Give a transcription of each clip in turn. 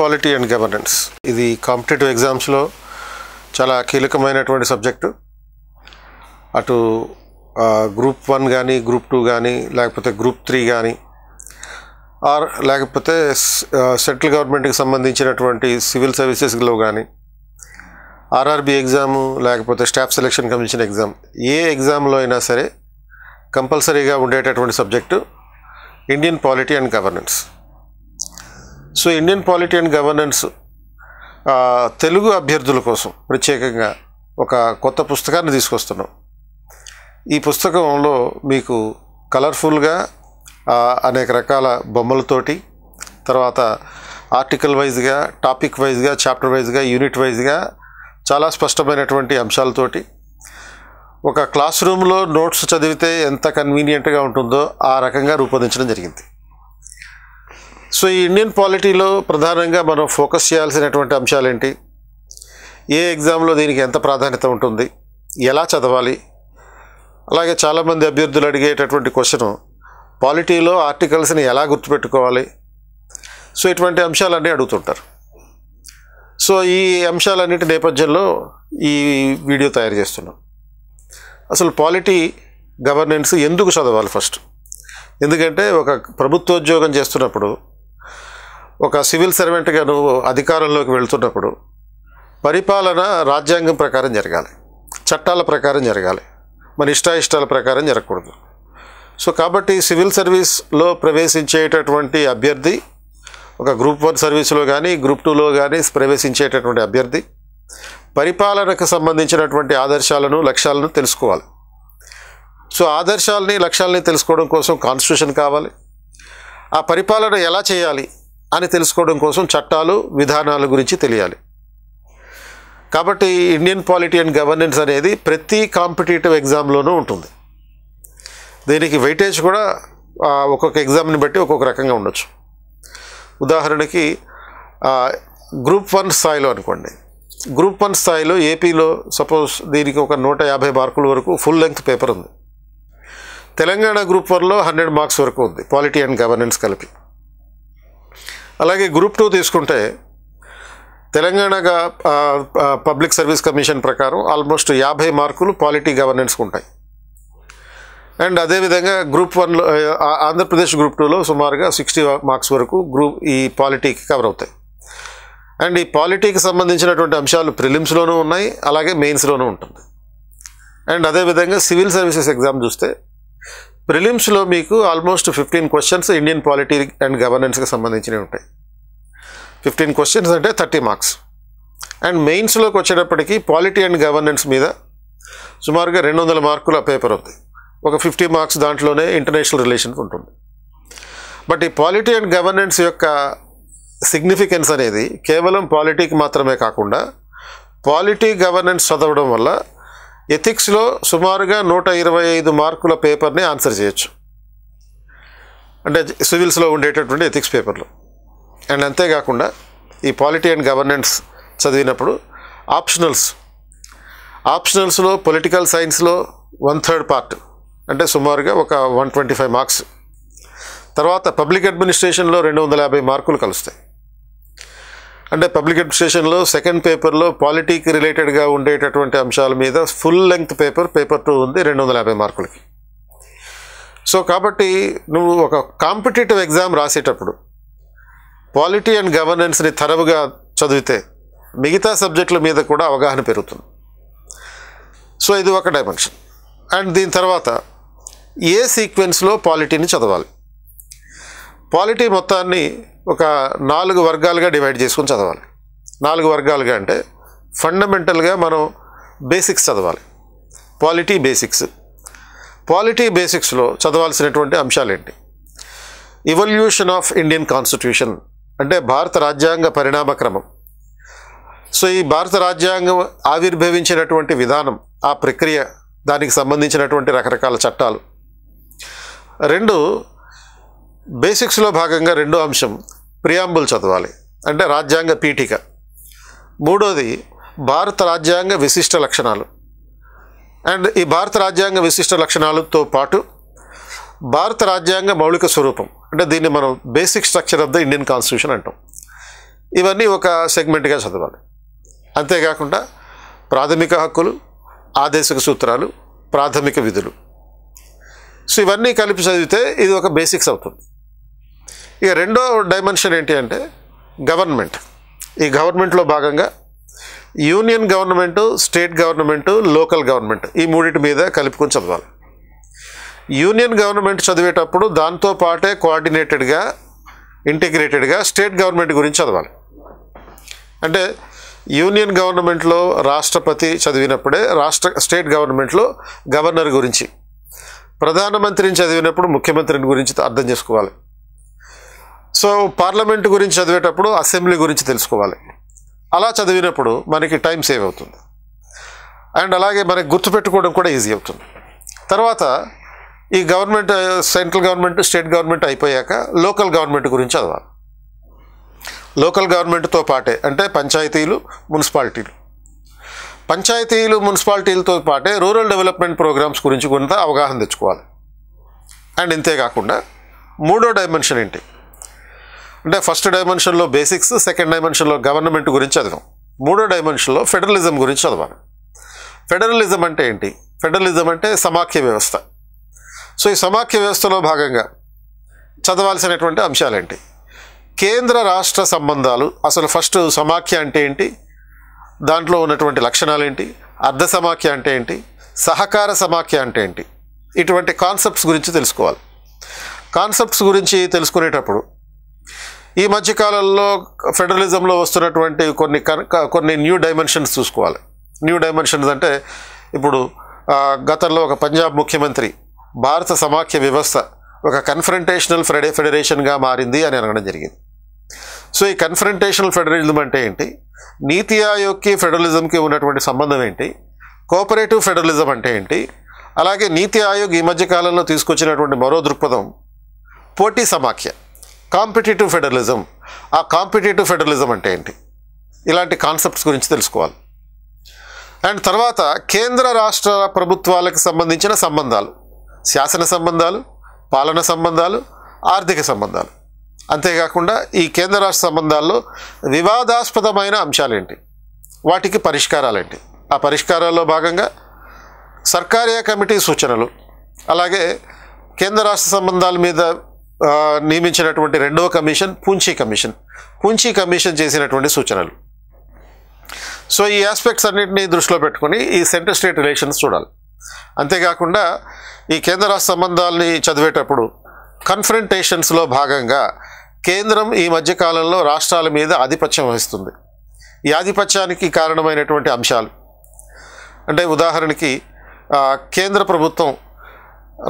quality and governance ఇది competitive ఎగ్జామ్స్లో చాలా కీలకమైనటువంటి సబ్జెక్టు అటు గ్రూప్ వన్ కానీ గ్రూప్ టూ కానీ లేకపోతే గ్రూప్ త్రీ కానీ ఆర్ లేకపోతే సెంట్రల్ గవర్నమెంట్కి సంబంధించినటువంటి సివిల్ సర్వీసెస్లో కానీ ఆర్ఆర్బి ఎగ్జాము లేకపోతే స్టాఫ్ సెలెక్షన్ కమిషన్ ఎగ్జామ్ ఏ ఎగ్జామ్లో అయినా సరే కంపల్సరీగా ఉండేటటువంటి subject Indian polity and governance so Indian polity and governance Telugu అభ్యర్థుల కోసం ప్రత్యేకంగా ఒక కొత్త పుస్తకాన్ని తీసుకొస్తున్నాం ఈ పుస్తకంలో మీకు కలర్ఫుల్గా అనేక రకాల బొమ్మలతోటి తర్వాత ఆర్టికల్ వైజ్గా టాపిక్ వైజ్గా చాప్టర్ వైజ్గా యూనిట్ వైజ్గా చాలా స్పష్టమైనటువంటి అంశాలతోటి ఒక క్లాస్ రూమ్లో నోట్స్ చదివితే ఎంత కన్వీనియంట్గా ఉంటుందో ఆ రకంగా రూపొందించడం జరిగింది సో ఈ ఇండియన్ పాలిటీలో ప్రధానంగా మనం ఫోకస్ చేయాల్సినటువంటి అంశాలు ఏంటి ఏ ఎగ్జామ్లో దీనికి ఎంత ప్రాధాన్యత ఉంటుంది ఎలా చదవాలి అలాగే చాలామంది అభ్యర్థులు అడిగేటటువంటి క్వశ్చను పాలిటీలో ఆర్టికల్స్ని ఎలా గుర్తుపెట్టుకోవాలి సో ఇటువంటి అంశాలన్నీ అడుగుతుంటారు సో ఈ అంశాలన్నిటి నేపథ్యంలో ఈ వీడియో తయారు చేస్తున్నాం అసలు పాలిటీ గవర్నెన్స్ ఎందుకు చదవాలి ఫస్ట్ ఎందుకంటే ఒక ప్రభుత్వోద్యోగం చేస్తున్నప్పుడు ఒక సివిల్ సర్వెంట్గా నువ్వు అధికారంలోకి వెళ్తున్నప్పుడు పరిపాలన రాజ్యాంగం ప్రకారం జరగాలి చట్టాల ప్రకారం జరగాలి మన ఇష్టాయిష్టాల ప్రకారం జరగకూడదు సో కాబట్టి సివిల్ సర్వీస్లో ప్రవేశించేటటువంటి అభ్యర్థి ఒక గ్రూప్ వన్ సర్వీస్లో కానీ గ్రూప్ టూలో కానీ ప్రవేశించేటటువంటి అభ్యర్థి పరిపాలనకు సంబంధించినటువంటి ఆదర్శాలను లక్ష్యాలను తెలుసుకోవాలి సో ఆదర్శాలని లక్ష్యాలని తెలుసుకోవడం కోసం కాన్స్టిట్యూషన్ కావాలి ఆ పరిపాలన ఎలా చేయాలి అని తెలుసుకోవడం కోసం చట్టాలు విధానాల గురించి తెలియాలి కాబట్టి ఇండియన్ పాలిటీ అండ్ గవర్నెన్స్ అనేది ప్రతి కాంపిటేటివ్ ఎగ్జామ్లోనూ ఉంటుంది దీనికి వెయిటేజ్ కూడా ఒక్కొక్క ఎగ్జామ్ని బట్టి ఒక్కొక్క రకంగా ఉండొచ్చు ఉదాహరణకి గ్రూప్ వన్ స్థాయిలో అనుకోండి గ్రూప్ వన్ స్థాయిలో ఏపీలో సపోజ్ దీనికి ఒక నూట యాభై మార్కుల వరకు ఫుల్ లెంగ్త్ పేపర్ ఉంది తెలంగాణ గ్రూప్ వన్లో హండ్రెడ్ మార్క్స్ వరకు ఉంది పాలిటీ అండ్ గవర్నెన్స్ కలిపి అలాగే గ్రూప్ టూ తీసుకుంటే తెలంగాణగా పబ్లిక్ సర్వీస్ కమిషన్ ప్రకారం ఆల్మోస్ట్ యాభై మార్కులు పాలిటీ గవర్నెన్స్కి ఉంటాయి అండ్ అదేవిధంగా గ్రూప్ వన్లో ఆంధ్రప్రదేశ్ గ్రూప్ టూలో సుమారుగా సిక్స్టీ మార్క్స్ వరకు గ్రూప్ ఈ పాలిటీకి కవర్ అవుతాయి అండ్ ఈ పాలిటీకి సంబంధించినటువంటి అంశాలు ప్రిలిమ్స్లోనూ ఉన్నాయి అలాగే మెయిన్స్లోనూ ఉంటుంది అండ్ అదేవిధంగా సివిల్ సర్వీసెస్ ఎగ్జామ్ చూస్తే ప్రిలిమ్స్లో మీకు almost fifteen questions Indian polity and గవర్నెన్స్కి సంబంధించినవి ఉంటాయి ఫిఫ్టీన్ క్వశ్చన్స్ అంటే థర్టీ మార్క్స్ అండ్ మెయిన్స్లోకి వచ్చేటప్పటికి పాలిటీ అండ్ గవర్నెన్స్ మీద సుమారుగా రెండు వందల మార్కుల పేపర్ అవుతాయి ఒక ఫిఫ్టీ మార్క్స్ దాంట్లోనే ఇంటర్నేషనల్ రిలేషన్స్ ఉంటుంది బట్ ఈ పాలిటీ అండ్ గవర్నెన్స్ యొక్క సిగ్నిఫికెన్స్ అనేది కేవలం పాలిటీకి మాత్రమే కాకుండా పాలిటీ గవర్నెన్స్ చదవడం వల్ల ఎథిక్స్లో సుమారుగా నూట ఇరవై ఐదు మార్కుల పేపర్ని ఆన్సర్ చేయొచ్చు అంటే సివిల్స్లో ఉండేటటువంటి ఎథిక్స్ పేపర్లు అండ్ అంతేకాకుండా ఈ పాలిటీ అండ్ గవర్నెన్స్ చదివినప్పుడు ఆప్షనల్స్ ఆప్షనల్స్లో పొలిటికల్ సైన్స్లో వన్ థర్డ్ పార్ట్ అంటే సుమారుగా ఒక వన్ ట్వంటీ ఫైవ్ మార్క్స్ తర్వాత పబ్లిక్ అడ్మినిస్ట్రేషన్లో రెండు వందల యాభై మార్కులు కలుస్తాయి అంటే పబ్లిక్ అడ్మినిస్ట్రేషన్లో సెకండ్ పేపర్లో పాలిటీకి రిలేటెడ్గా ఉండేటటువంటి అంశాల మీద full length paper paper two ఉంది రెండు వందల యాభై మార్కులకి సో కాబట్టి నువ్వు ఒక కాంపిటేటివ్ ఎగ్జామ్ రాసేటప్పుడు పాలిటీ అండ్ గవర్నెన్స్ని తరవుగా చదివితే మిగతా సబ్జెక్టుల మీద కూడా అవగాహన పెరుగుతుంది సో ఇది ఒక డైమెన్షన్ అండ్ దీని తర్వాత ఏ సీక్వెన్స్లో పాలిటీని చదవాలి పాలిటీ మొత్తాన్ని ఒక నాలుగు వర్గాలుగా డివైడ్ చేసుకుని చదవాలి నాలుగు వర్గాలుగా అంటే ఫండమెంటల్గా మనం బేసిక్స్ చదవాలి పాలిటీ బేసిక్స్ పాలిటీ బేసిక్స్లో చదవాల్సినటువంటి అంశాలు ఏంటి ఇవల్యూషన్ ఆఫ్ ఇండియన్ కాన్స్టిట్యూషన్ అంటే భారత రాజ్యాంగ పరిణామక్రమం సో ఈ భారత రాజ్యాంగం ఆవిర్భవించినటువంటి విధానం ఆ ప్రక్రియ దానికి సంబంధించినటువంటి రకరకాల చట్టాలు రెండు బేసిక్స్లో భాగంగా రెండో అంశం ప్రియాంబుల్ చదవాలి అంటే రాజ్యాంగ పీఠిక మూడోది భారత రాజ్యాంగ విశిష్ట లక్షణాలు అండ్ ఈ భారత రాజ్యాంగ విశిష్ట లక్షణాలతో పాటు భారత రాజ్యాంగ మౌలిక స్వరూపం అంటే దీన్ని మనం basic structure of the Indian constitution అంటాం ఇవన్నీ ఒక సెగ్మెంట్గా చదవాలి అంతేకాకుండా ప్రాథమిక హక్కులు ఆదేశక సూత్రాలు ప్రాథమిక విధులు సో ఇవన్నీ కలిపి చదివితే ఇది ఒక బేసిక్స్ అవుతుంది ఇక రెండో డైమెన్షన్ ఏంటి అంటే గవర్నమెంట్ ఈ గవర్నమెంట్లో భాగంగా union government state government local government ఈ మూడింటి మీద కలుపుకొని చదవాలి యూనియన్ గవర్నమెంట్ చదివేటప్పుడు దాంతో పాటే కోఆర్డినేటెడ్గా ఇంటిగ్రేటెడ్గా స్టేట్ గవర్నమెంట్ గురించి చదవాలి అంటే యూనియన్ గవర్నమెంట్లో రాష్ట్రపతి చదివినప్పుడే రాష్ట్ర స్టేట్ గవర్నమెంట్లో గవర్నర్ గురించి ప్రధానమంత్రిని చదివినప్పుడు ముఖ్యమంత్రిని గురించి అర్థం చేసుకోవాలి సో పార్లమెంట్ గురించి చదివేటప్పుడు అసెంబ్లీ గురించి తెలుసుకోవాలి అలా చదివినప్పుడు మనకి టైం సేవ్ అవుతుంది అండ్ అలాగే మనకి గుర్తుపెట్టుకోవడం కూడా ఈజీ అవుతుంది తర్వాత ఈ government central government state government అయిపోయాక లోకల్ గవర్నమెంట్ గురించి చదవాలి లోకల్ గవర్నమెంట్తో పాటే అంటే పంచాయతీలు మున్సిపాలిటీలు పంచాయతీలు మున్సిపాలిటీలతో పాటే రూరల్ డెవలప్మెంట్ ప్రోగ్రామ్స్ గురించి కొంత అవగాహన తెచ్చుకోవాలి అండ్ ఇంతేకాకుండా మూడో డైమెన్షన్ ఏంటి అంటే ఫస్ట్ డైమెన్షన్లో బేసిక్స్ సెకండ్ డైమెన్షన్లో గవర్నమెంట్ గురించి చదివాం మూడో డైమెన్షన్లో ఫెడరలిజం గురించి చదవాలి ఫెడరలిజం అంటే ఏంటి ఫెడరలిజం అంటే సమాఖ్య వ్యవస్థ సో ఈ సమాఖ్య వ్యవస్థలో భాగంగా చదవాల్సినటువంటి అంశాలేంటి కేంద్ర రాష్ట్ర సంబంధాలు అసలు ఫస్ట్ సమాఖ్య అంటే ఏంటి దాంట్లో ఉన్నటువంటి లక్షణాలు ఏంటి అర్ధ సమాఖ్య అంటే ఏంటి సహకార సమాఖ్య అంటే ఏంటి ఇటువంటి కాన్సెప్ట్స్ గురించి తెలుసుకోవాలి కాన్సెప్ట్స్ గురించి తెలుసుకునేటప్పుడు ఈ మధ్యకాలంలో ఫెడరలిజంలో వస్తున్నటువంటి కొన్ని కొన్ని న్యూ డైమెన్షన్స్ చూసుకోవాలి న్యూ డైమెన్షన్స్ అంటే ఇప్పుడు గతంలో ఒక పంజాబ్ ముఖ్యమంత్రి భారత సమాఖ్య వ్యవస్థ ఒక కన్ఫరంటేషనల్ ఫెడే ఫెడరేషన్గా మారింది అని అనడం జరిగింది సో ఈ కన్ఫరంటేషనల్ ఫెడరలిజం అంటే ఏంటి నీతి ఆయోగ్కి ఫెడరలిజంకి ఉన్నటువంటి సంబంధం ఏంటి కోఆపరేటివ్ ఫెడరలిజం అంటే ఏంటి అలాగే నీతి ఆయోగ్ ఈ మధ్యకాలంలో తీసుకొచ్చినటువంటి మరో దృక్పథం పోటీ సమాఖ్య కాంపిటేటివ్ ఫెడరలిజం ఆ కాంపిటేటివ్ ఫెడరలిజం అంటే ఏంటి ఇలాంటి కాన్సెప్ట్స్ గురించి తెలుసుకోవాలి అండ్ తర్వాత కేంద్ర రాష్ట్ర ప్రభుత్వాలకు సంబంధించిన సంబంధాలు శాసన సంబంధాలు పాలన సంబంధాలు ఆర్థిక సంబంధాలు అంతేకాకుండా ఈ కేంద్ర రాష్ట్ర సంబంధాల్లో వివాదాస్పదమైన అంశాలేంటి వాటికి పరిష్కారాలేంటి ఆ పరిష్కారాల్లో భాగంగా సర్కారీ కమిటీ సూచనలు అలాగే కేంద్ర రాష్ట్ర సంబంధాల మీద నియమించినటువంటి రెండవ commission Punchhi commission Punchhi commission చేసినటువంటి సూచనలు సో ఈ ఆస్పెక్ట్స్ అన్నింటినీ దృష్టిలో పెట్టుకొని ఈ సెంటర్ స్టేట్ రిలేషన్స్ చూడాలి అంతేకాకుండా ఈ కేంద్ర రాష్ట్ర సంబంధాలని చదివేటప్పుడు కన్ఫరెంటేషన్స్లో భాగంగా కేంద్రం ఈ మధ్యకాలంలో రాష్ట్రాల మీద ఆధిపత్యం వహిస్తుంది ఈ ఆధిపత్యానికి కారణమైనటువంటి అంశాలు అంటే ఉదాహరణకి కేంద్ర ప్రభుత్వం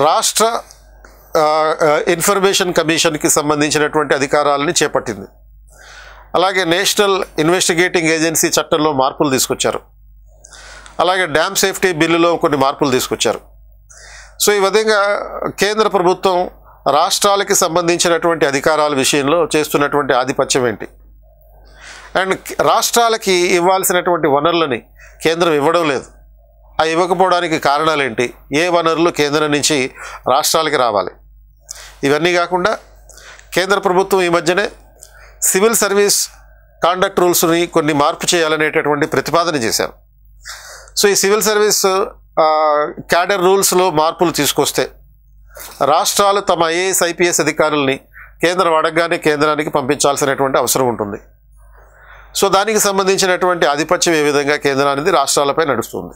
రాష్ట్ర ఇన్ఫర్మేషన్ కమిషన్కి సంబంధించినటువంటి అధికారాలని చేపట్టింది అలాగే నేషనల్ ఇన్వెస్టిగేటింగ్ ఏజెన్సీ చట్టంలో మార్పులు తీసుకొచ్చారు అలాగే డ్యామ్ సేఫ్టీ బిల్లులో కొన్ని మార్పులు తీసుకొచ్చారు సో ఈ విధంగా కేంద్ర ప్రభుత్వం రాష్ట్రాలకి సంబంధించినటువంటి అధికారాల విషయంలో చేస్తున్నటువంటి ఆధిపత్యం ఏంటి అండ్ రాష్ట్రాలకి ఇవ్వాల్సినటువంటి వనరులని కేంద్రం ఇవ్వడం లేదు ఆ ఇవ్వకపోవడానికి కారణాలేంటి ఏ వనరులు కేంద్రం నుంచి రాష్ట్రాలకి రావాలి ఇవన్నీ కాకుండా కేంద్ర ప్రభుత్వం ఈ మధ్యనే సివిల్ సర్వీస్ కాండక్ట్ రూల్స్ని కొన్ని మార్పు చేయాలనేటటువంటి ప్రతిపాదన చేశారు సో ఈ సివిల్ సర్వీస్ క్యాడర్ రూల్స్లో మార్పులు తీసుకొస్తే రాష్ట్రాలు తమ ఐఏఎస్ ఐపీఎస్ అధికారుల్ని కేంద్రం అడగగానే కేంద్రానికి పంపించాల్సినటువంటి అవసరం ఉంటుంది సో దానికి సంబంధించినటువంటి ఆధిపత్యం ఏ విధంగా కేంద్రం అనేది రాష్ట్రాలపై నడుస్తుంది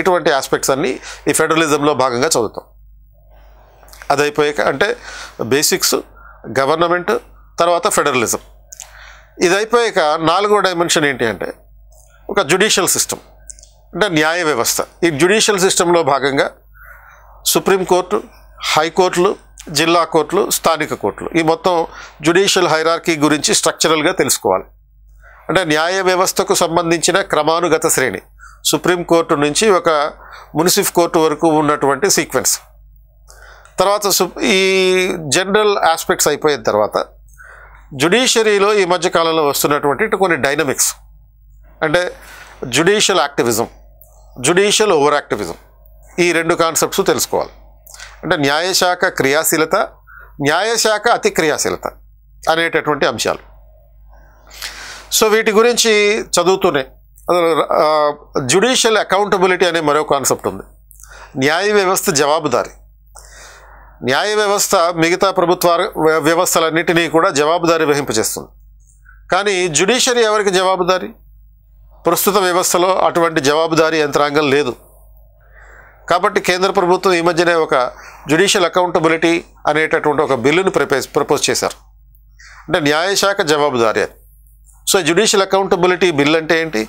ఇటువంటి ఆస్పెక్ట్స్ అన్నీ ఈ ఫెడరలిజంలో భాగంగా చదువుతాం అది అయిపోయాక అంటే బేసిక్స్ గవర్నమెంట్ తర్వాత ఫెడరలిజం ఇది అయిపోయాక నాలుగో డైమెన్షన్ ఏంటి అంటే ఒక జ్యుడిషియల్ సిస్టమ్ అంటే న్యాయ వ్యవస్థ ఈ జ్యుడిషియల్ సిస్టంలో భాగంగా సుప్రీంకోర్టు హైకోర్టులు జిల్లా కోర్టులు స్థానిక కోర్టులు ఈ మొత్తం జ్యుడిషియల్ హైరార్కీ గురించి స్ట్రక్చరల్గా తెలుసుకోవాలి అంటే న్యాయ వ్యవస్థకు సంబంధించిన క్రమానుగత శ్రేణి సుప్రీంకోర్టు నుంచి ఒక మున్సిఫ్ కోర్టు వరకు ఉన్నటువంటి సీక్వెన్స్ తర్వాత ఈ జనరల్ ఆస్పెక్ట్స్ అయిపోయిన తర్వాత జుడిషియరీలో ఈ మధ్యకాలంలో వస్తున్నటువంటి కొన్ని డైనమిక్స్ అంటే judicial activism judicial over activism ఈ రెండు కాన్సెప్ట్స్ తెలుసుకోవాలి అంటే న్యాయశాఖ క్రియాశీలత న్యాయశాఖ అతి క్రియాశీలత అనేటటువంటి అంశాలు సో వీటి గురించి చదువుతూనే జుడిషియల్ అకౌంటబిలిటీ అనే మరో కాన్సెప్ట్ ఉంది న్యాయ వ్యవస్థ జవాబుదారీ న్యాయ వ్యవస్థ మిగతా ప్రభుత్వ వ్యవస్థలన్నింటినీ కూడా జవాబుదారీ వహింపచేస్తుంది కానీ జ్యుడిషియరీ ఎవరికి జవాబుదారి ప్రస్తుత వ్యవస్థలో అటువంటి జవాబుదారీ యంత్రాంగం లేదు కాబట్టి కేంద్ర ప్రభుత్వం ఈ మధ్యనే ఒక జ్యుడిషియల్ అకౌంటబిలిటీ అనేటటువంటి ఒక బిల్లును ప్రపోజ్ ప్రపోజ్ చేశారు అంటే న్యాయశాఖ జవాబుదారీ అని సో జ్యుడిషియల్ అకౌంటబిలిటీ బిల్ అంటే ఏంటి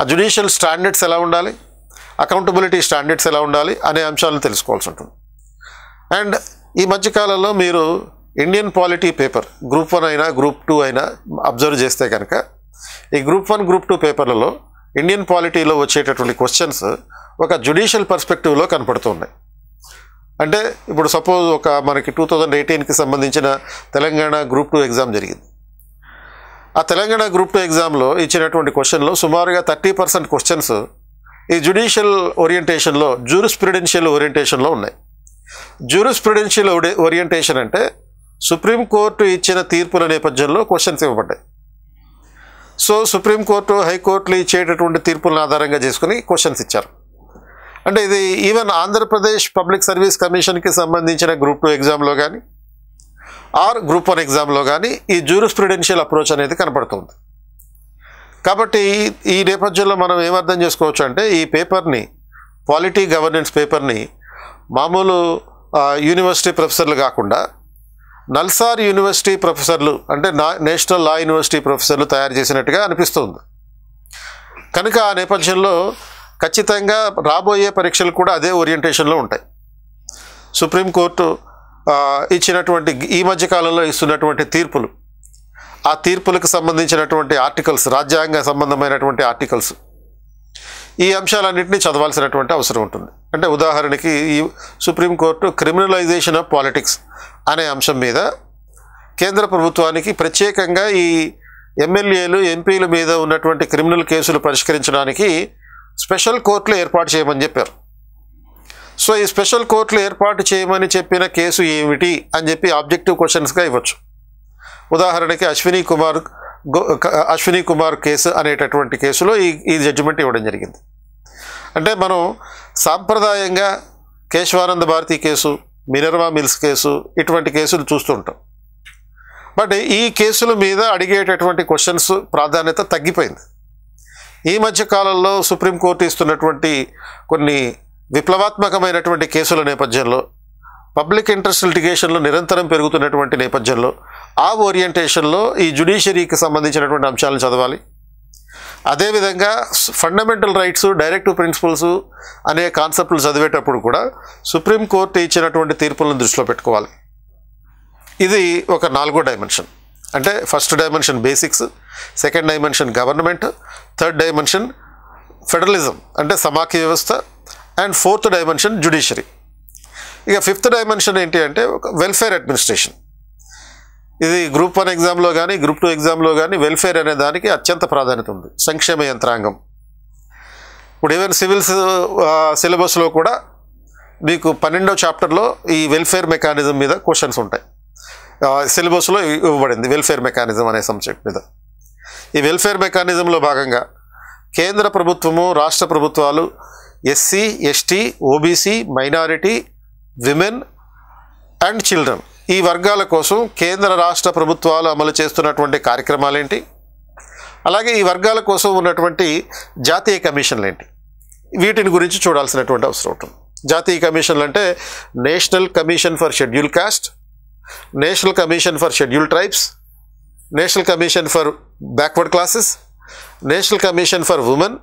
ఆ జ్యుడిషియల్ స్టాండర్డ్స్ ఎలా ఉండాలి అకౌంటబిలిటీ స్టాండర్డ్స్ ఎలా ఉండాలి అనే అంశాలను తెలుసుకోవాల్సి ఉంటుంది అండ్ ఈ మధ్యకాలంలో మీరు Indian polity paper group one అయినా గ్రూప్ టూ అయినా అబ్జర్వ్ చేస్తే కనుక ఈ గ్రూప్ వన్ గ్రూప్ టూ పేపర్లలో ఇండియన్ పాలిటీలో వచ్చేటటువంటి క్వశ్చన్స్ ఒక జుడిషియల్ పర్స్పెక్టివ్లో కనపడుతున్నాయి అంటే ఇప్పుడు సపోజ్ ఒక మనకి టూ థౌజండ్ ఎయిటీన్కి సంబంధించిన తెలంగాణ గ్రూప్ టూ ఎగ్జామ్ జరిగింది ఆ తెలంగాణ గ్రూప్ టూ ఎగ్జామ్లో ఇచ్చినటువంటి క్వశ్చన్లో సుమారుగా థర్టీ పర్సెంట్ క్వశ్చన్స్ ఈ జుడిషియల్ ఓరియంటేషన్లో జూరిస్ప్రిడెన్షియల్ ఓరియంటేషన్లో ఉన్నాయి జ్యూరిస్ ప్రిడెన్షియల్ ఓరియంటేషన్ అంటే సుప్రీంకోర్టు ఇచ్చిన తీర్పుల నేపథ్యంలో క్వశ్చన్స్ ఇవ్వబడ్డాయి సో సుప్రీంకోర్టు హైకోర్టులు ఇచ్చేటటువంటి తీర్పులను ఆధారంగా చేసుకుని క్వశ్చన్స్ ఇచ్చారు అంటే ఇది ఈవెన్ ఆంధ్రప్రదేశ్ పబ్లిక్ సర్వీస్ కమిషన్కి సంబంధించిన గ్రూప్ టూ ఎగ్జామ్లో కానీ ఆర్ గ్రూప్ వన్ ఎగ్జామ్లో కానీ ఈ జ్యూరిస్ ప్రిడెన్షియల్ అప్రోచ్ అనేది కనపడుతుంది కాబట్టి ఈ నేపథ్యంలో మనం ఏమర్థం చేసుకోవచ్చు అంటే ఈ పేపర్ని పాలిటీ గవర్నెన్స్ పేపర్ని మామూలు యూనివర్సిటీ ప్రొఫెసర్లు కాకుండా నల్సార్ యూనివర్సిటీ ప్రొఫెసర్లు అంటే నేషనల్ లా యూనివర్సిటీ ప్రొఫెసర్లు తయారు చేసినట్టుగా అనిపిస్తుంది కనుక ఆ నేపథ్యంలో ఖచ్చితంగా రాబోయే పరీక్షలు కూడా అదే ఓరియంటేషన్లో ఉంటాయి సుప్రీంకోర్టు ఇచ్చినటువంటి ఈ మధ్యకాలంలో ఇస్తున్నటువంటి తీర్పులు ఆ తీర్పులకు సంబంధించినటువంటి ఆర్టికల్స్ రాజ్యాంగ సంబంధమైనటువంటి ఆర్టికల్స్ ఈ అంశాలన్నింటినీ చదవాల్సినటువంటి అవసరం ఉంటుంది అంటే ఉదాహరణకి ఈ సుప్రీంకోర్టు క్రిమినలైజేషన్ ఆఫ్ పాలిటిక్స్ అనే అంశం మీద కేంద్ర ప్రభుత్వానికి ప్రత్యేకంగా ఈ ఎమ్మెల్యేలు ఎంపీల మీద ఉన్నటువంటి క్రిమినల్ కేసులు పరిష్కరించడానికి స్పెషల్ కోర్టులు ఏర్పాటు చేయమని చెప్పారు సో ఈ స్పెషల్ కోర్టులు ఏర్పాటు చేయమని చెప్పిన కేసు ఏమిటి అని చెప్పి ఆబ్జెక్టివ్ క్వశ్చన్స్గా ఇవ్వచ్చు ఉదాహరణకి అశ్విని కుమార్ అశ్విని కుమార్ కేసు అనేటటువంటి కేసులో ఈ ఈ జడ్జిమెంట్ ఇవ్వడం జరిగింది అంటే మనం సాంప్రదాయంగా Kesavananda Bharati case Minerva Mills case ఇటువంటి కేసులు చూస్తుంటాం బట్ ఈ కేసుల మీద అడిగేటటువంటి క్వశ్చన్స్ ప్రాధాన్యత తగ్గిపోయింది ఈ మధ్య కాలంలో సుప్రీంకోర్టు ఇస్తున్నటువంటి కొన్ని విప్లవాత్మకమైనటువంటి కేసుల నేపథ్యంలో పబ్లిక్ ఇంట్రెస్ట్ లిటిగేషన్లో నిరంతరం పెరుగుతున్నటువంటి నేపథ్యంలో ఆ ఓరియంటేషన్లో ఈ జుడిషియరీకి సంబంధించినటువంటి అంశాలను చదవాలి అదేవిధంగా ఫండమెంటల్ రైట్స్ డైరెక్టివ్ ప్రిన్సిపల్స్ అనే కాన్సెప్ట్లు చదివేటప్పుడు కూడా సుప్రీంకోర్టు ఇచ్చినటువంటి తీర్పులను దృష్టిలో పెట్టుకోవాలి ఇది ఒక నాలుగో డైమెన్షన్ అంటే first dimension basics second dimension government third dimension federalism అంటే సమాఖ్య వ్యవస్థ అండ్ ఫోర్త్ డైమెన్షన్ జుడిషియరీ ఇక ఫిఫ్త్ డైమెన్షన్ ఏంటి అంటే వెల్ఫేర్ అడ్మినిస్ట్రేషన్ ఇది గ్రూప్ వన్ ఎగ్జామ్లో కానీ గ్రూప్ టూ ఎగ్జామ్లో కానీ వెల్ఫేర్ అనే దానికి అత్యంత ప్రాధాన్యత ఉంది సంక్షేమ యంత్రాంగం ఇప్పుడు ఈవెన్ సివిల్స్ సిలబస్లో కూడా మీకు పన్నెండో చాప్టర్లో ఈ వెల్ఫేర్ మెకానిజం మీద క్వశ్చన్స్ ఉంటాయి సిలబస్లో ఇవ్వబడింది వెల్ఫేర్ మెకానిజం అనే సబ్జెక్ట్ మీద ఈ వెల్ఫేర్ మెకానిజంలో భాగంగా కేంద్ర ప్రభుత్వము రాష్ట్ర ప్రభుత్వాలు SC ST OBC minority women and children ఈ వర్గాల కోసం కేంద్ర రాష్ట్ర ప్రభుత్వాలు అమలు చేస్తున్నటువంటి కార్యక్రమాలేంటి అలాగే ఈ వర్గాల కోసం ఉన్నటువంటి జాతీయ కమిషన్లు ఏంటి వీటిని గురించి చూడాల్సినటువంటి అవసరం ఉంటుంది జాతీయ కమిషన్లు అంటే national commission for scheduled caste national commission for scheduled tribes national commission for backward classes national commission for women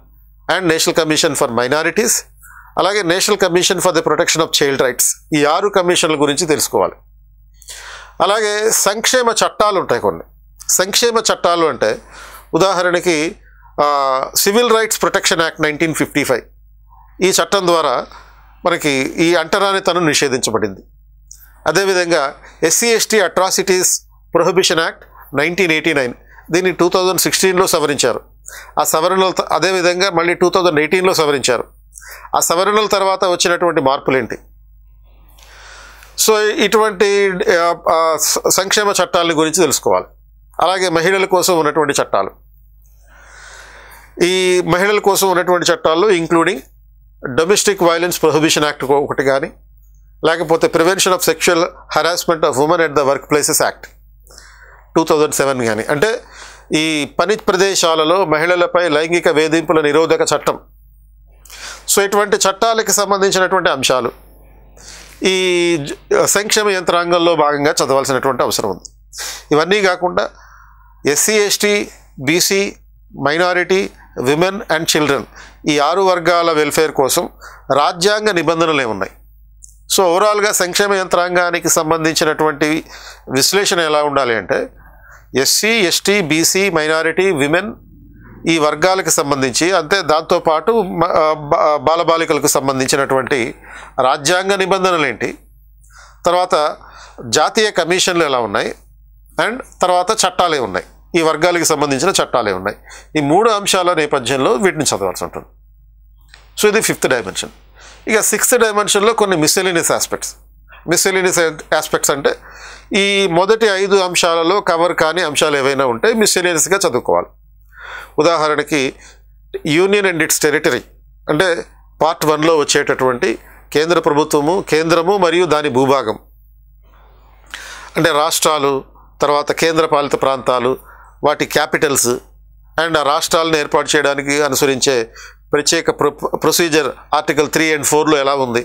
and national commission for minorities అలాగే national commission for the protection of child rights ఈ ఆరు కమిషన్ల గురించి తెలుసుకోవాలి అలాగే సంక్షేమ చట్టాలు ఉంటాయి కొన్ని సంక్షేమ చట్టాలు అంటే ఉదాహరణకి civil rights protection act nineteen fifty five ఈ చట్టం ద్వారా మనకి ఈ తను నిషేధించబడింది అదేవిధంగా SC ST atrocities prohibition act nineteen eighty nine దీన్ని టూ థౌజండ్ సిక్స్టీన్లో సవరించారు ఆ సవరణలతో అదేవిధంగా మళ్ళీ టూ థౌజండ్ ఎయిటీన్లో సవరించారు ఆ సవరణల తర్వాత వచ్చినటువంటి మార్పులేంటి సో ఇటువంటి సంక్షేమ చట్టాల గురించి తెలుసుకోవాలి అలాగే మహిళల కోసం ఉన్నటువంటి చట్టాలు ఈ మహిళల కోసం ఉన్నటువంటి చట్టాల్లో including domestic violence prohibition act ఒకటి కానీ లేకపోతే prevention of sexual harassment of women at the work places act two thousand seven కానీ అంటే ఈ పని ప్రదేశాలలో మహిళలపై లైంగిక వేధింపుల నిరోధక చట్టం సో ఇటువంటి చట్టాలకి సంబంధించినటువంటి అంశాలు ఈ సంక్షేమ యంత్రాంగంలో భాగంగా చదవాల్సినటువంటి అవసరం ఉంది ఇవన్నీ కాకుండా SC ST BC minority women and children ఈ ఆరు వర్గాల వెల్ఫేర్ కోసం రాజ్యాంగ నిబంధనలు ఏమున్నాయి సో ఓవరాల్గా సంక్షేమ యంత్రాంగానికి సంబంధించినటువంటి విశ్లేషణ ఎలా ఉండాలి అంటే SC ST BC minority women ఈ వర్గాలకు సంబంధించి అంతే దాంతోపాటు బాలబాలికలకు సంబంధించినటువంటి రాజ్యాంగ నిబంధనలు ఏంటి తర్వాత జాతీయ కమిషన్లు ఎలా ఉన్నాయి అండ్ తర్వాత చట్టాలే ఉన్నాయి ఈ వర్గాలకు సంబంధించిన చట్టాలే ఉన్నాయి ఈ మూడు అంశాల నేపథ్యంలో వీటిని చదవాల్సి ఉంటుంది సో ఇది ఫిఫ్త్ డైమెన్షన్ ఇక సిక్స్త్ డైమెన్షన్లో కొన్ని మిస్సెలీనియస్ ఆస్పెక్ట్స్ మిస్సెలీనియస్ ఆస్పెక్ట్స్ అంటే ఈ మొదటి ఐదు అంశాలలో కవర్ కాని అంశాలు ఏవైనా ఉంటే మిస్సెలీనియస్గా చదువుకోవాలి ఉదాహరణకి యూనియన్ అండ్ ఇట్స్ టెరిటరీ అంటే పార్ట్ వన్లో వచ్చేటటువంటి కేంద్ర ప్రభుత్వము కేంద్రము మరియు దాని భూభాగం అంటే రాష్ట్రాలు తర్వాత కేంద్రపాలిత ప్రాంతాలు వాటి క్యాపిటల్స్ అండ్ ఆ రాష్ట్రాలను ఏర్పాటు చేయడానికి అనుసరించే ప్రత్యేక ప్రొసీజర్ ఆర్టికల్ త్రీ అండ్ ఫోర్లో ఎలా ఉంది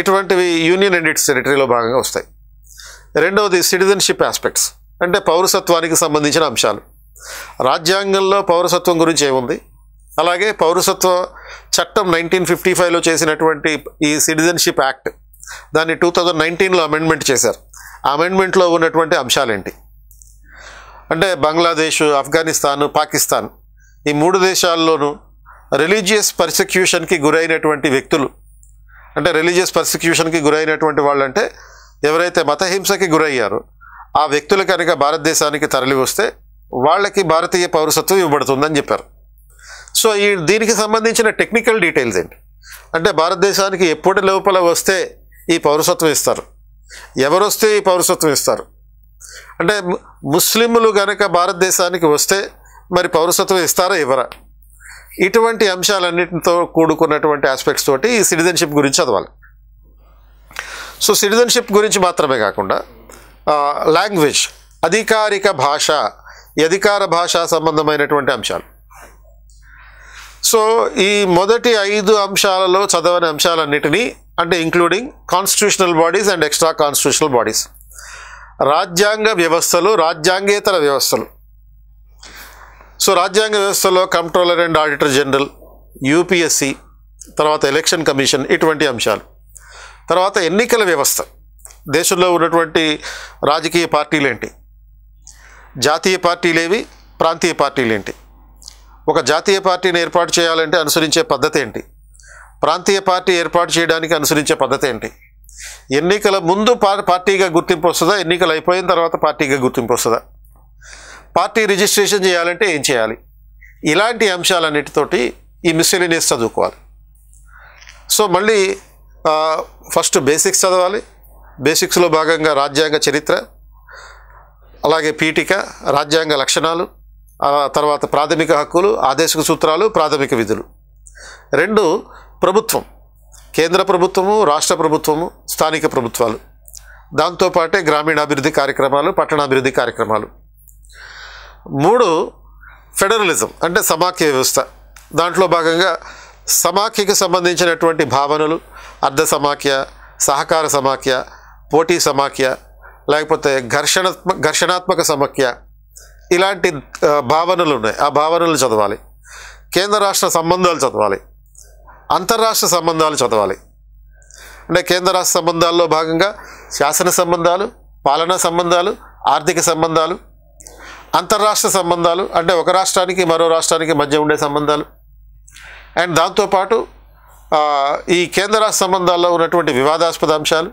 ఇటువంటివి యూనియన్ అండ్ ఇట్స్ టెరిటరీలో భాగంగా వస్తాయి రెండవది సిటిజన్షిప్ ఆస్పెక్ట్స్ అంటే పౌరసత్వానికి సంబంధించిన అంశాలు రాజ్యాంగంలో పౌరసత్వం గురించి ఏముంది అలాగే పౌరసత్వ చట్టం నైన్టీన్ ఫిఫ్టీ ఫైవ్లో చేసినటువంటి ఈ సిటిజన్షిప్ యాక్ట్ దాన్ని టూ థౌజండ్ నైన్టీన్లో అమెండ్మెంట్ చేశారు ఆ అమెండ్మెంట్లో ఉన్నటువంటి అంశాలేంటి అంటే బంగ్లాదేశ్ ఆఫ్ఘనిస్తాన్ పాకిస్తాన్ ఈ మూడు దేశాల్లోనూ రిలీజియస్ పర్సిక్యూషన్కి గురైనటువంటి వ్యక్తులు అంటే రిలీజియస్ పర్సిక్యూషన్కి గురైనటువంటి వాళ్ళంటే ఎవరైతే మతహింసకి గురయ్యారో ఆ వ్యక్తులు కనుక భారతదేశానికి తరలి వస్తే వాళ్ళకి భారతీయ పౌరసత్వం ఇవ్వబడుతుందని చెప్పారు సో ఈ దీనికి సంబంధించిన టెక్నికల్ డీటెయిల్స్ ఏంటి అంటే భారతదేశానికి ఎప్పటి లోపల వస్తే ఈ పౌరసత్వం ఇస్తారు ఎవరొస్తే ఈ పౌరసత్వం ఇస్తారు అంటే ముస్లింలు కనుక భారతదేశానికి వస్తే మరి పౌరసత్వం ఇస్తారా ఇవ్వరా ఇటువంటి అంశాలన్నిటితో కూడుకున్నటువంటి ఆస్పెక్ట్స్ తోటి ఈ సిటిజన్షిప్ గురించి చదవాలి సో సిటిజన్షిప్ గురించి మాత్రమే కాకుండా లాంగ్వేజ్ అధికారిక భాష అధికార భాషా సంబంధమైనటువంటి అంశాలు సో ఈ మొదటి ఐదు అంశాలలో చదవని అంశాలన్నిటినీ అంటే including constitutional bodies and extra constitutional bodies రాజ్యాంగ వ్యవస్థలు రాజ్యాంగేతర వ్యవస్థలు సో రాజ్యాంగ వ్యవస్థలో controller and auditor general UPSC తర్వాత ఎలక్షన్ కమిషన్ ఇటువంటి అంశాలు తర్వాత ఎన్నికల వ్యవస్థ దేశంలో ఉన్నటువంటి రాజకీయ పార్టీలు ఏంటి జాతీయ పార్టీలేవి ప్రాంతీయ పార్టీలేంటి ఒక జాతీయ పార్టీని ఏర్పాటు చేయాలంటే అనుసరించే పద్ధతి ఏంటి ప్రాంతీయ పార్టీ ఏర్పాటు చేయడానికి అనుసరించే పద్ధతి ఏంటి ఎన్నికల ముందు పార్టీగా గుర్తింపు వస్తుందా ఎన్నికలు అయిపోయిన తర్వాత పార్టీగా గుర్తింపు వస్తుందా పార్టీ రిజిస్ట్రేషన్ చేయాలంటే ఏం చేయాలి ఇలాంటి అంశాలన్నిటితోటి ఈ మిస్సెలినియస్ చదువుకోవాలి సో మళ్ళీ ఫస్ట్ బేసిక్స్ చదవాలి బేసిక్స్లో భాగంగా రాజ్యాంగ చరిత్ర అలాగే పీఠిక రాజ్యాంగ లక్షణాలు తర్వాత ప్రాథమిక హక్కులు ఆదేశిక సూత్రాలు ప్రాథమిక విధులు రెండు ప్రభుత్వం కేంద్ర ప్రభుత్వము రాష్ట్ర ప్రభుత్వము స్థానిక ప్రభుత్వాలు దాంతోపాటే గ్రామీణాభివృద్ధి కార్యక్రమాలు పట్టణాభివృద్ధి కార్యక్రమాలు మూడు ఫెడరలిజం అంటే సమాఖ్య వ్యవస్థ దాంట్లో భాగంగా సమాఖ్యకు సంబంధించినటువంటి భావనలు అర్ధ సమాఖ్య సహకార సమాఖ్య పోటీ సమాఖ్య లేకపోతే ఘర్షణాత్మ ఘర్షణాత్మక సమఖ్య ఇలాంటి భావనలు ఉన్నాయి ఆ భావనలు చదవాలి కేంద్ర రాష్ట్ర సంబంధాలు చదవాలి అంతర్రాష్ట్ర సంబంధాలు చదవాలి అంటే కేంద్ర రాష్ట్ర సంబంధాల్లో భాగంగా శాసన సంబంధాలు పాలనా సంబంధాలు ఆర్థిక సంబంధాలు అంతర్రాష్ట్ర సంబంధాలు అంటే ఒక రాష్ట్రానికి మరో రాష్ట్రానికి మధ్య ఉండే సంబంధాలు అండ్ దాంతోపాటు ఈ కేంద్ర రాష్ట్ర సంబంధాల్లో ఉన్నటువంటి వివాదాస్పద అంశాలు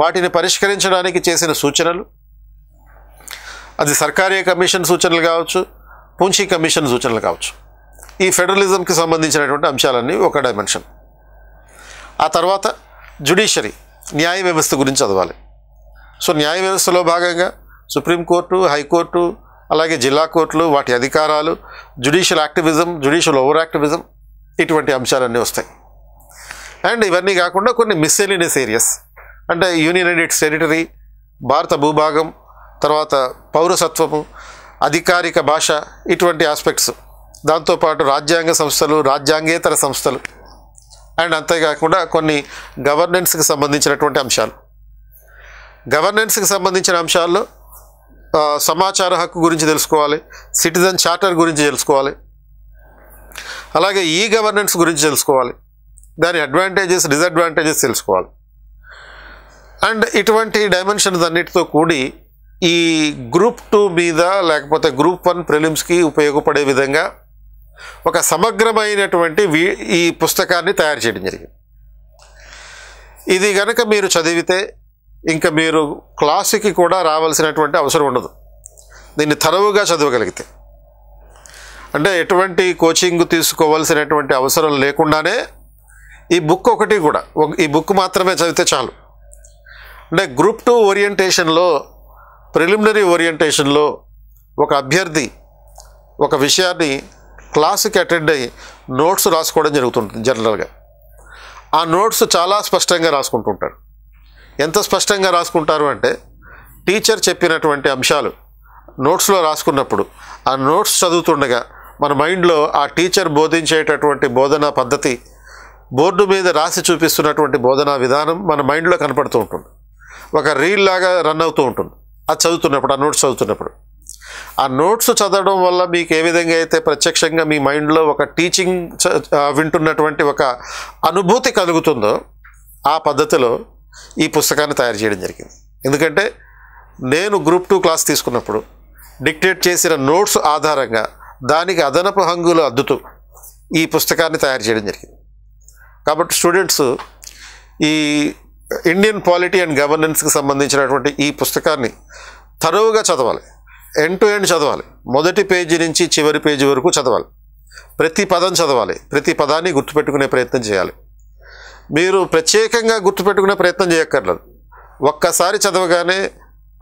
వాటిని పరిష్కరించడానికి చేసిన సూచనలు అది సర్కారీ కమిషన్ సూచనలు కావచ్చు పూంచి కమిషన్ సూచనలు కావచ్చు ఈ ఫెడరలిజంకి సంబంధించినటువంటి అంశాలన్నీ ఒక డైమెన్షన్ ఆ తర్వాత జ్యుడిషరీ న్యాయ వ్యవస్థ గురించి చదవాలి సో న్యాయ వ్యవస్థలో భాగంగా సుప్రీంకోర్టు హైకోర్టు అలాగే జిల్లా కోర్టులు వాటి అధికారాలు judicial activism judicial over activism ఇటువంటి అంశాలన్నీ వస్తాయి అండ్ ఇవన్నీ కాకుండా కొన్ని మిస్సెలినియస్ ఏరియాస్ అంటే యూనియన్ అండ్ టెరిటరీ భారత భూభాగం తర్వాత పౌరసత్వము అధికారిక భాష ఇటువంటి ఆస్పెక్ట్స్ దాంతోపాటు రాజ్యాంగ సంస్థలు రాజ్యాంగేతర సంస్థలు అండ్ అంతేకాకుండా కొన్ని గవర్నెన్స్కి సంబంధించినటువంటి అంశాలు గవర్నెన్స్కి సంబంధించిన అంశాల్లో సమాచార హక్కు గురించి తెలుసుకోవాలి సిటిజన్ చార్టర్ గురించి తెలుసుకోవాలి అలాగే ఈ గవర్నెన్స్ గురించి తెలుసుకోవాలి దాని అడ్వాంటేజెస్ డిసడ్వాంటేజెస్ తెలుసుకోవాలి అండ్ ఇటువంటి డైమెన్షన్స్ అన్నిటితో కూడి ఈ గ్రూప్ టూ మీద లేకపోతే గ్రూప్ వన్ ప్రిలిమ్స్కి ఉపయోగపడే విధంగా ఒక సమగ్రమైనటువంటి ఈ పుస్తకాన్ని తయారు చేయడం జరిగింది ఇది కనుక మీరు చదివితే ఇంకా మీరు క్లాసుకి కూడా రావాల్సినటువంటి అవసరం ఉండదు దీన్ని తరువుగా చదవగలిగితే అంటే ఎటువంటి కోచింగ్ తీసుకోవాల్సినటువంటి అవసరం లేకుండానే ఈ బుక్ ఒకటి కూడా ఈ బుక్ మాత్రమే చదివితే చాలు అంటే గ్రూప్ టూ ఓరియంటేషన్లో ప్రిలిమినరీ ఓరియంటేషన్లో ఒక అభ్యర్థి ఒక విషయాన్ని క్లాసుకి అటెండ్ అయ్యి నోట్స్ రాసుకోవడం జరుగుతుంది జనరల్గా ఆ నోట్స్ చాలా స్పష్టంగా రాసుకుంటుంటారు ఎంత స్పష్టంగా రాసుకుంటారు అంటే టీచర్ చెప్పినటువంటి అంశాలు నోట్స్లో రాసుకున్నప్పుడు ఆ నోట్స్ చదువుతుండగా మన మైండ్లో ఆ టీచర్ బోధించేటటువంటి బోధనా పద్ధతి బోర్డు మీద రాసి చూపిస్తున్నటువంటి బోధనా విధానం మన మైండ్లో కనపడుతూ ఉంటుంది ఒక రీల్ లాగా రన్ అవుతూ ఉంటుంది అది చదువుతున్నప్పుడు ఆ నోట్స్ చదువుతున్నప్పుడు ఆ నోట్స్ చదవడం వల్ల మీకు ఏ విధంగా అయితే ప్రత్యక్షంగా మీ మైండ్లో ఒక టీచింగ్ వింటున్నటువంటి ఒక అనుభూతి కలుగుతుందో ఆ పద్ధతిలో ఈ పుస్తకాన్ని తయారు చేయడం జరిగింది ఎందుకంటే నేను గ్రూప్ టూ క్లాస్ తీసుకున్నప్పుడు డిక్టేట్ చేసిన నోట్స్ ఆధారంగా దానికి అదనపు హంగులు అద్దుతూ ఈ పుస్తకాన్ని తయారు చేయడం జరిగింది కాబట్టి స్టూడెంట్స్ ఈ ఇండియన్ పాలిటీ అండ్ గవర్నెన్స్కి సంబంధించినటువంటి ఈ పుస్తకాన్ని తరువుగా చదవాలి ఎండ్ టు ఎండ్ చదవాలి మొదటి పేజీ నుంచి చివరి పేజీ వరకు చదవాలి ప్రతి పదం చదవాలి ప్రతి పదాన్ని గుర్తుపెట్టుకునే ప్రయత్నం చేయాలి మీరు ప్రత్యేకంగా గుర్తుపెట్టుకునే ప్రయత్నం చేయక్కర్లేదు ఒక్కసారి చదవగానే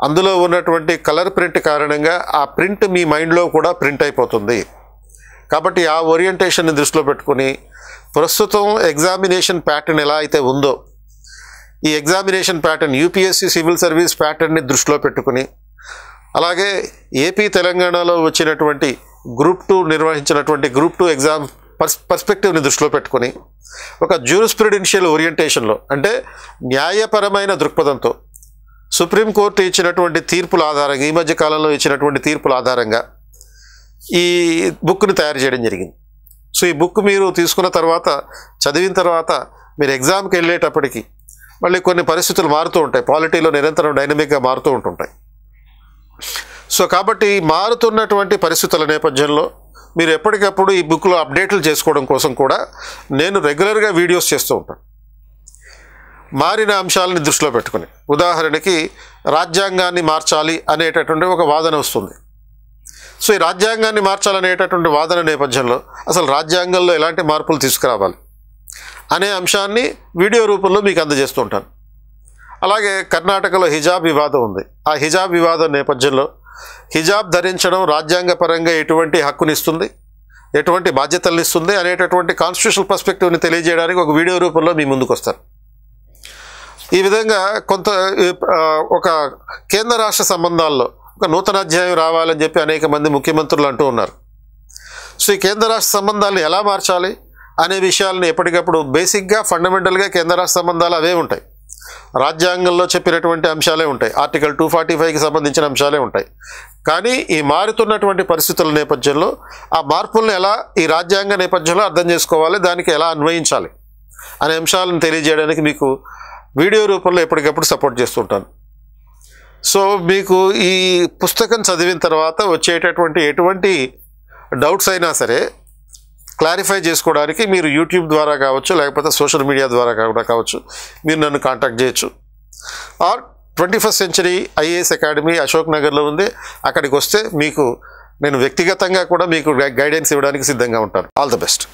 అందులో ఉన్నటువంటి కలర్ ప్రింట్ కారణంగా ఆ ప్రింట్ మీ మైండ్లో కూడా ప్రింట్ అయిపోతుంది కాబట్టి ఆ ఓరియంటేషన్ని దృష్టిలో పెట్టుకుని ప్రస్తుతం ఎగ్జామినేషన్ ప్యాటర్న్ ఎలా అయితే ఉందో ఈ examination pattern UPSC civil service ప్యాటర్న్ని దృష్టిలో పెట్టుకుని అలాగే ఏపీ తెలంగాణలో వచ్చినటువంటి గ్రూప్ టూ నిర్వహించినటువంటి గ్రూప్ టూ ఎగ్జామ్ పర్స్ పర్స్పెక్టివ్ని దృష్టిలో పెట్టుకుని ఒక జ్యూరిస్ప్రిడెన్షియల్ ఓరియంటేషన్లో అంటే న్యాయపరమైన దృక్పథంతో సుప్రీంకోర్టు ఇచ్చినటువంటి తీర్పుల ఆధారంగా ఈ మధ్య కాలంలో ఇచ్చినటువంటి తీర్పుల ఆధారంగా ఈ బుక్ని తయారు చేయడం జరిగింది సో ఈ బుక్ మీరు తీసుకున్న తర్వాత చదివిన తర్వాత మీరు ఎగ్జామ్కి వెళ్ళేటప్పటికి మళ్ళీ కొన్ని పరిస్థితులు మారుతూ ఉంటాయి పాలిటీలో నిరంతరం డైనమిక్గా మారుతూ ఉంటుంటాయి సో కాబట్టి మారుతున్నటువంటి పరిస్థితుల నేపథ్యంలో మీరు ఎప్పటికప్పుడు ఈ బుక్లో అప్డేట్లు చేసుకోవడం కోసం కూడా నేను రెగ్యులర్గా వీడియోస్ చేస్తూ ఉంటాను మారిన అంశాలని దృష్టిలో పెట్టుకుని ఉదాహరణకి రాజ్యాంగాన్ని మార్చాలి అనేటటువంటి ఒక వాదన వస్తుంది సో ఈ రాజ్యాంగాన్ని మార్చాలనేటటువంటి వాదన నేపథ్యంలో అసలు రాజ్యాంగంలో ఎలాంటి మార్పులు తీసుకురావాలి అనే అంశాన్ని వీడియో రూపంలో మీకు అందజేస్తుంటాను అలాగే కర్ణాటకలో హిజాబ్ వివాదం ఉంది ఆ హిజాబ్ వివాదం నేపథ్యంలో హిజాబ్ ధరించడం రాజ్యాంగపరంగా ఎటువంటి హక్కునిస్తుంది ఎటువంటి బాధ్యతలను ఇస్తుంది అనేటటువంటి కాన్స్టిట్యూషన్ పర్స్పెక్టివ్ని తెలియజేయడానికి ఒక వీడియో రూపంలో మీ ముందుకు వస్తాను ఈ విధంగా కొంత ఒక కేంద్ర రాష్ట్ర సంబంధాల్లో ఒక నూతన అధ్యాయం రావాలని చెప్పి అనేక మంది ముఖ్యమంత్రులు అంటూ ఉన్నారు సో ఈ కేంద్ర రాష్ట్ర సంబంధాలను ఎలా మార్చాలి అనే విషయాలను ఎప్పటికప్పుడు బేసిక్గా ఫండమెంటల్గా కేంద్ర రాష్ట్ర సంబంధాలు అవే ఉంటాయి రాజ్యాంగంలో చెప్పినటువంటి అంశాలే ఉంటాయి ఆర్టికల్ టూ ఫార్టీ ఫైవ్కి సంబంధించిన అంశాలే ఉంటాయి కానీ ఈ మారుతున్నటువంటి పరిస్థితుల నేపథ్యంలో ఆ మార్పులను ఎలా ఈ రాజ్యాంగ నేపథ్యంలో అర్థం చేసుకోవాలి దానికి ఎలా అన్వయించాలి అనే అంశాలను తెలియజేయడానికి మీకు వీడియో రూపంలో ఎప్పటికప్పుడు సపోర్ట్ చేస్తుంటాను సో మీకు ఈ పుస్తకం చదివిన తర్వాత వచ్చేటటువంటి ఎటువంటి డౌట్స్ అయినా సరే క్లారిఫై చేసుకోవడానికి మీరు యూట్యూబ్ ద్వారా కావచ్చు లేకపోతే సోషల్ మీడియా ద్వారా కూడా కావచ్చు మీరు నన్ను కాంటాక్ట్ చేయొచ్చు or twenty first century IAS academy Ashok నగర్లో ఉంది అక్కడికి వస్తే మీకు నేను వ్యక్తిగతంగా కూడా మీకు గైడెన్స్ ఇవ్వడానికి సిద్ధంగా ఉంటాను ఆల్ ద బెస్ట్